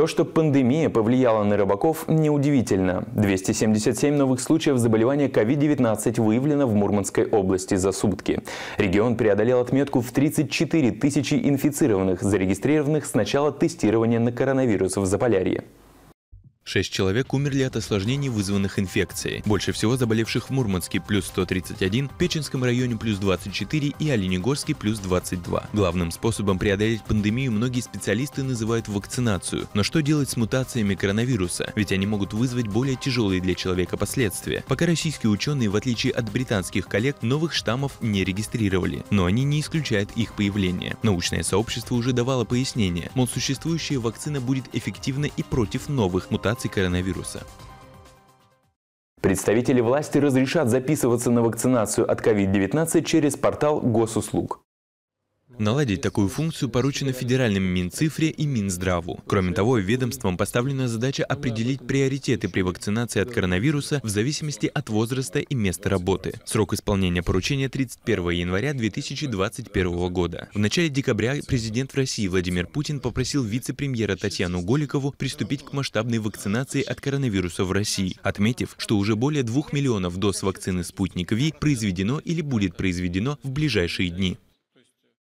То, что пандемия повлияла на рыбаков, неудивительно. 277 новых случаев заболевания COVID-19 выявлено в Мурманской области за сутки. Регион преодолел отметку в 34 тысячи инфицированных, зарегистрированных с начала тестирования на коронавирус в Заполярье. Шесть человек умерли от осложнений, вызванных инфекцией. Больше всего заболевших в Мурманске плюс 131, Печенском районе плюс 24 и Оленегорске плюс 22. Главным способом преодолеть пандемию многие специалисты называют вакцинацию. Но что делать с мутациями коронавируса? Ведь они могут вызвать более тяжелые для человека последствия. Пока российские ученые, в отличие от британских коллег, новых штаммов не регистрировали. Но они не исключают их появление. Научное сообщество уже давало пояснение, мол, существующая вакцина будет эффективна и против новых мутаций мутаций коронавируса. Представители власти разрешат записываться на вакцинацию от COVID-19 через портал госуслуг. Наладить такую функцию поручено федеральным Минцифре и Минздраву. Кроме того, ведомствам поставлена задача определить приоритеты при вакцинации от коронавируса в зависимости от возраста и места работы. Срок исполнения поручения 31 января 2021 года. В начале декабря президент России Владимир Путин попросил вице-премьера Татьяну Голикову приступить к масштабной вакцинации от коронавируса в России, отметив, что уже более 2 миллионов доз вакцины «Спутник Ви» произведено или будет произведено в ближайшие дни.